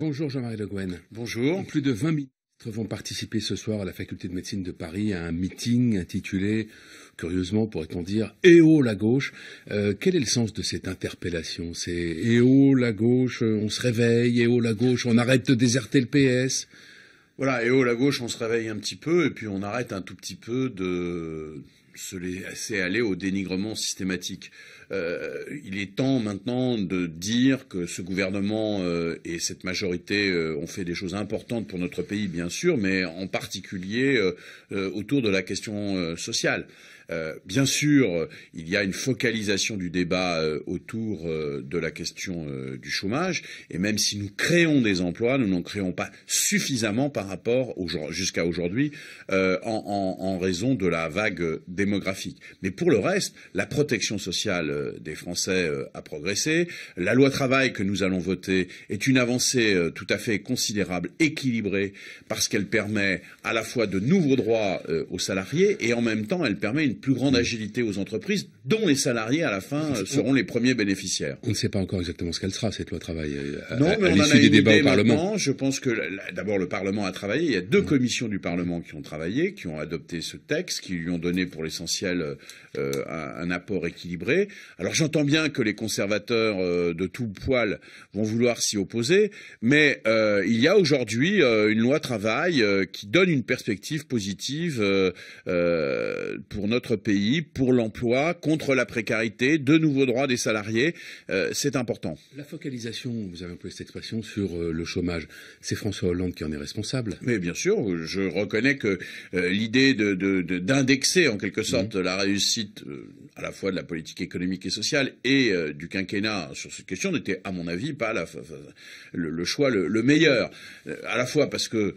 Bonjour Jean-Marie Le Guen. Bonjour. Plus de 20 ministres vont participer ce soir à la faculté de médecine de Paris à un meeting intitulé, curieusement pourrait-on dire, Eh oh, la gauche. Euh, quel est le sens de cette interpellation C'est Eh oh, la gauche, on se réveille, Eh oh la gauche, on arrête de déserter le PS. Voilà, Eh oh la gauche, on se réveille un petit peu et puis on arrête un tout petit peu de, se laisser aller au dénigrement systématique. Euh, il est temps maintenant de dire que ce gouvernement euh, et cette majorité euh, ont fait des choses importantes pour notre pays, bien sûr, mais en particulier autour de la question sociale. bien sûr, il y a une focalisation du débat autour de la question du chômage, et même si nous créons des emplois, nous n'en créons pas suffisamment par rapport jusqu'à aujourd'hui en, en, raison de la vague des démographique. Mais pour le reste, la protection sociale euh, des Français euh, a progressé. La loi travail que nous allons voter est une avancée euh, tout à fait considérable, équilibrée, parce qu'elle permet à la fois de nouveaux droits aux salariés et en même temps, elle permet une plus grande agilité aux entreprises, dont les salariés, à la fin, seront les premiers bénéficiaires. On ne sait pas encore exactement ce qu'elle sera, cette loi travail. non, mais à des débats au Parlement. Je pense que d'abord, le Parlement a travaillé. Il y a deux mmh. commissions du Parlement qui ont travaillé, qui ont adopté ce texte, qui lui ont donné pour les essentiel, euh, euh, un, apport équilibré. Alors j'entends bien que les conservateurs euh, de tout poil vont vouloir s'y opposer, mais il y a aujourd'hui une loi travail qui donne une perspective positive pour notre pays, pour l'emploi, contre la précarité, de nouveaux droits des salariés. C'est important. La focalisation, vous avez employé cette expression, sur le chômage, c'est François Hollande qui en est responsable. Mais bien sûr, je reconnais que l'idée d'indexer de, de, en quelque sorte mhm. la réussite euh, à la fois de la politique économique et sociale et euh, du quinquennat sur cette question n'était, à mon avis, pas le, choix le, meilleur. Euh, à la fois parce que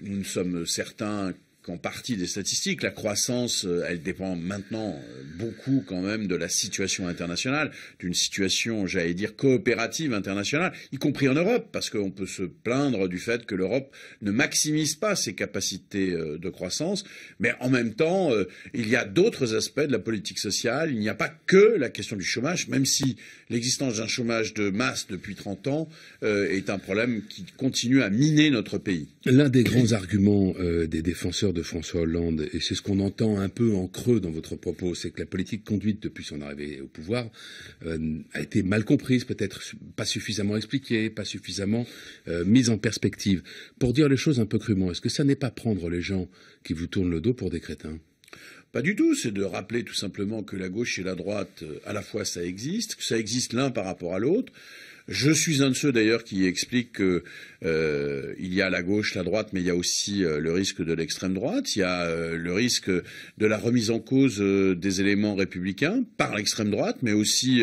nous ne sommes certains qu'en partie des statistiques. La croissance, euh, elle dépend maintenant euh, beaucoup quand même de la situation internationale, d'une situation, j'allais dire, coopérative internationale, y compris en Europe, parce qu'on peut se plaindre du fait que l'Europe ne maximise pas ses capacités euh, de croissance, mais en même temps, il y a d'autres aspects de la politique sociale, il n'y a pas que la question du chômage, même si l'existence d'un chômage de masse depuis 30 ans est un problème qui continue à miner notre pays. L'un des grands arguments des défenseurs de François Hollande, et c'est ce qu'on entend un peu en creux dans votre propos, c'est que la politique conduite depuis son arrivée au pouvoir euh, a été mal comprise, peut-être pas suffisamment expliquée, pas suffisamment euh, mise en perspective. Pour dire les choses un peu crûment, est-ce que ça n'est pas prendre les gens qui vous tournent le dos pour des crétins pas du tout, c'est de rappeler tout simplement que la gauche et la droite, euh, à la fois ça existe, que ça existe l'un par rapport à l'autre. Je suis un de ceux d'ailleurs qui explique qu'il euh, y a la gauche, la droite, mais il y a aussi euh, le risque de l'extrême droite, il y a le risque de la remise en cause des éléments républicains par l'extrême droite, mais aussi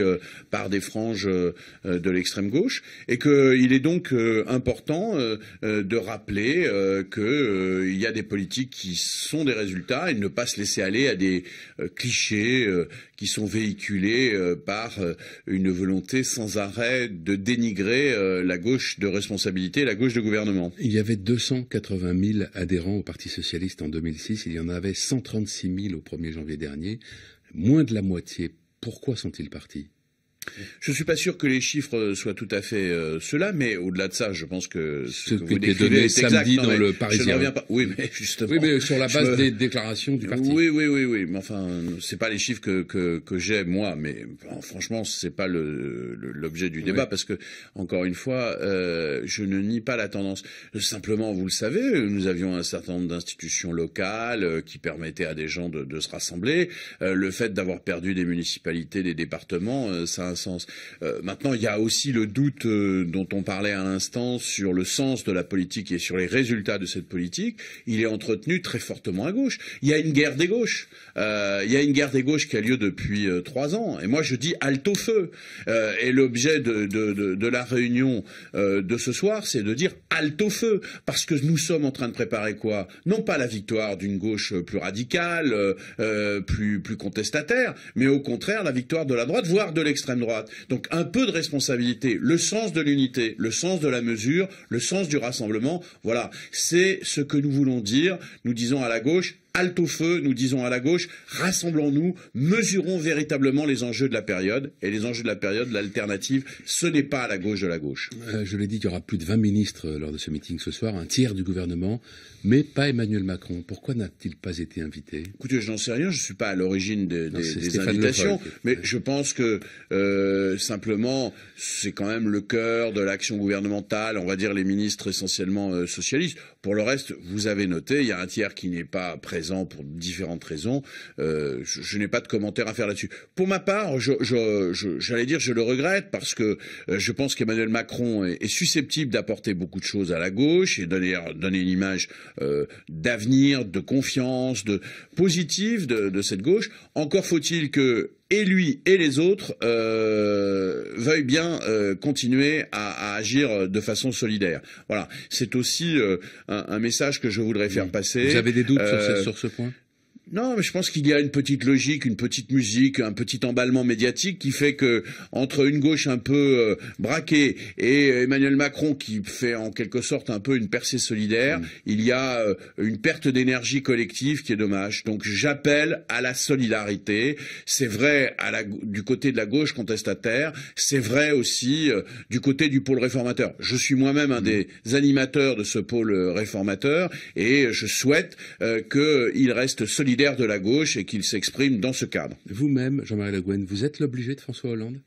par des franges de l'extrême gauche, et qu'il est donc important de rappeler qu'il y a des politiques qui sont des résultats et ne pas se laisser aller à des euh, clichés euh, qui sont véhiculés euh, par une volonté sans arrêt de dénigrer la gauche de responsabilité, la gauche de gouvernement. Il y avait 280 000 adhérents au Parti socialiste en 2006, il y en avait 136 000 au 1er janvier dernier, moins de la moitié. Pourquoi sont-ils partis je suis pas sûr que les chiffres euh, soient tout à fait euh, ceux-là, mais au-delà de ça, je pense que ce, que, vous décrivez est samedi dans le Parisien. Je pas. Oui, mais justement. Oui, mais sur la base des déclarations du parti. Oui, oui, oui, oui. Mais enfin, c'est pas les chiffres que, que, que j'ai moi, mais franchement, c'est pas l'objet du débat parce que encore une fois, euh, je ne nie pas la tendance. Simplement, vous le savez, nous avions un certain nombre d'institutions locales qui permettaient à des gens de, de se rassembler. le fait d'avoir perdu des municipalités, des départements, ça a sens. Euh, maintenant, il y a aussi le doute euh, dont on parlait à l'instant sur le sens de la politique et sur les résultats de cette politique. Il est entretenu très fortement à gauche. Il y a une guerre des gauches. Euh, il y a une guerre des gauches qui a lieu depuis trois ans. Et moi, je dis alto au feu. et l'objet de, la réunion de ce soir, c'est de dire alto feu. Parce que nous sommes en train de préparer quoi Non pas la victoire d'une gauche plus radicale, plus, plus contestataire, mais au contraire la victoire de la droite, voire de l'extrême donc un peu de responsabilité, le sens de l'unité, le sens de la mesure, le sens du rassemblement, voilà, c'est ce que nous voulons dire. Nous disons à la gauche, halte au feu, nous disons à la gauche, rassemblons-nous, mesurons véritablement les enjeux de la période. Et les enjeux de la période, l'alternative, ce n'est pas à la gauche de la gauche. Euh, je l'ai dit, il y aura plus de 20 ministres euh, lors de ce meeting ce soir, un tiers du gouvernement, mais pas Emmanuel Macron. Pourquoi n'a-t-il pas été invité Écoutez, je n'en sais rien, je ne suis pas à l'origine des, invitations, mais je pense que euh, simplement, c'est quand même le cœur de l'action gouvernementale, on va dire les ministres essentiellement socialistes. Pour le reste, vous avez noté, il y a un tiers qui n'est pas présent pour différentes raisons. Euh, je, n'ai pas de commentaire à faire là-dessus. Pour ma part, j'allais dire que dire je le regrette parce que euh, je pense qu'Emmanuel Macron est, susceptible d'apporter beaucoup de choses à la gauche et donner, donner une image euh, d'avenir, de confiance, de positive de cette gauche. Encore faut-il que et lui et les autres euh, veuillent bien euh, continuer à, agir euh, de façon solidaire. Voilà, c'est aussi euh, un, message que je voudrais faire passer. Vous avez des doutes sur, ce, point non, mais je pense qu'il y a une petite logique, une petite musique, un petit emballement médiatique qui fait que entre une gauche un peu euh, braquée et Emmanuel Macron qui fait en quelque sorte un peu une percée solidaire, mm. il y a euh, une perte d'énergie collective qui est dommage. Donc j'appelle à la solidarité. C'est vrai à la, du côté de la gauche contestataire, c'est vrai aussi euh, du côté du pôle réformateur. Je suis moi-même un mm. des animateurs de ce pôle réformateur et je souhaite qu'il reste solidaire leader de la gauche et qu'il s'exprime dans ce cadre. Vous-même, Jean-Marie Le vous êtes l'obligé de François Hollande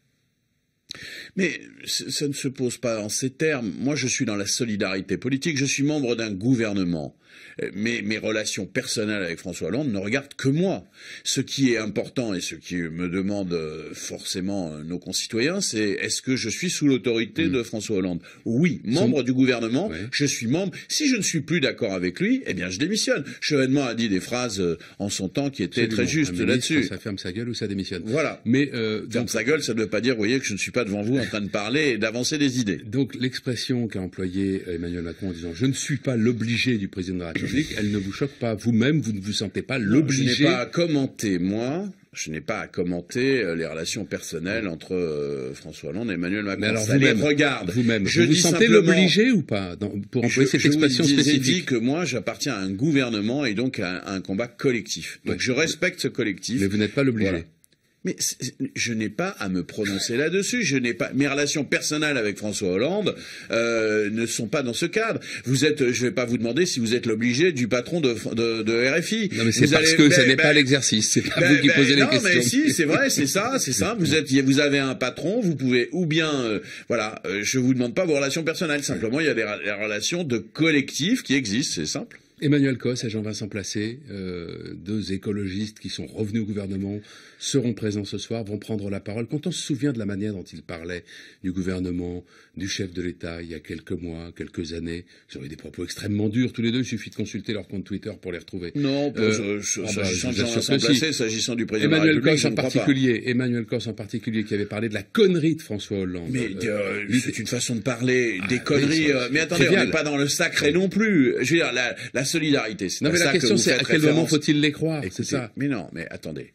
mais ça ne se pose pas en ces termes. Moi, je suis dans la solidarité politique, je suis membre d'un gouvernement. Euh, Mais mes relations personnelles avec François Hollande ne regardent que moi. Ce qui est important et ce qui me demande euh, forcément euh, nos concitoyens, c'est est-ce que je suis sous l'autorité mm. de François Hollande Oui, membre du gouvernement, je suis membre. Si je ne suis plus d'accord avec lui, eh bien je démissionne. Chevènement a dit des phrases en son temps qui étaient très justes là-dessus. Ça ferme sa gueule ou ça démissionne. Voilà. Mais ferme sa gueule, ça ne veut pas dire, voyez, que je ne suis pas devant vous en train de parler et d'avancer des idées. Donc l'expression qu'a employée euh, Emmanuel Macron en disant je ne suis pas l'obligé du président de la République, elle ne vous choque pas vous-même, vous ne vous sentez pas l'obligé. Je n'ai pas à commenter moi. Je n'ai pas à commenter euh, les relations personnelles entre euh, François Hollande et Emmanuel Macron. Mais alors vous même Vous-même, je vous, vous sentez l'obligé ou pas pour employer cette je expression vous spécifique dit que moi, j'appartiens à un gouvernement et donc à un, combat collectif. Donc je respecte ce collectif. Mais vous n'êtes pas l'obligé. Mais je n'ai pas à me prononcer là-dessus. Je n'ai pas mes relations personnelles avec François Hollande euh, ne sont pas dans ce cadre. Vous êtes, je ne vais pas vous demander si vous êtes l'obligé du patron de, de, de, RFI. Non, mais c'est parce que ce ben n'est ben pas l'exercice. C'est pas vous ben qui posez les questions. Non, mais si, c'est vrai, c'est ça, c'est ça. Vous êtes, vous avez un patron, vous pouvez ou bien, euh, voilà, euh, je vous demande pas vos relations personnelles. Simplement, il y a des relations de collectif qui existent. C'est simple. Emmanuel Coss et Jean-Vincent Placé, euh, deux écologistes qui sont revenus au gouvernement, seront présents ce soir, vont prendre la parole. Quand on se souvient de la manière dont ils parlaient du gouvernement, du chef de l'État, il y a quelques mois, quelques années, ils ont eu des propos extrêmement durs tous les deux. Il suffit de consulter leur compte Twitter pour les retrouver. Non, euh, ah bah, s'agissant Jean-Vincent Placé, s'agissant du président Emmanuel de en particulier, Emmanuel Coss en particulier, qui avait parlé de la connerie de François Hollande. Mais euh, c'est une façon de parler ah, des conneries. mais attendez, on n'est pas dans le sacré non plus. Je veux dire, la la solidarité. mais la question, c'est à quel moment faut-il les croire C'est ça. Mais non, mais attendez.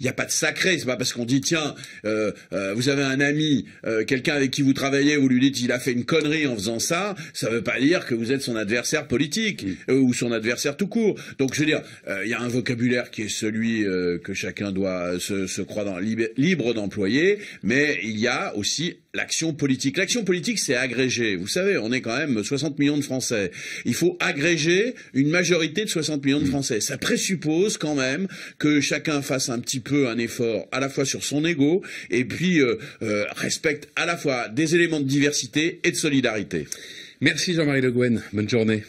Il n'y a pas de sacré. C'est pas parce qu'on dit tiens, euh, euh, vous avez un ami, euh, quelqu'un avec qui vous travaillez, vous lui dites il a fait une connerie en faisant ça. Ça ne veut pas dire que vous êtes son adversaire politique ou son adversaire tout court. Donc je veux dire, il y a un vocabulaire qui est celui que chacun doit se, croire dans, libre, d'employer, mais il y a aussi l'action politique. L'action politique, c'est agréger. Vous savez, on est quand même 60 millions de Français. Il faut agréger une majorité de 60 millions de Français. Ça présuppose quand même que chacun fasse un petit peu un effort à la fois sur son ego et puis euh, euh, respecte à la fois des éléments de diversité et de solidarité. Merci Jean-Marie Le Guen. Bonne journée.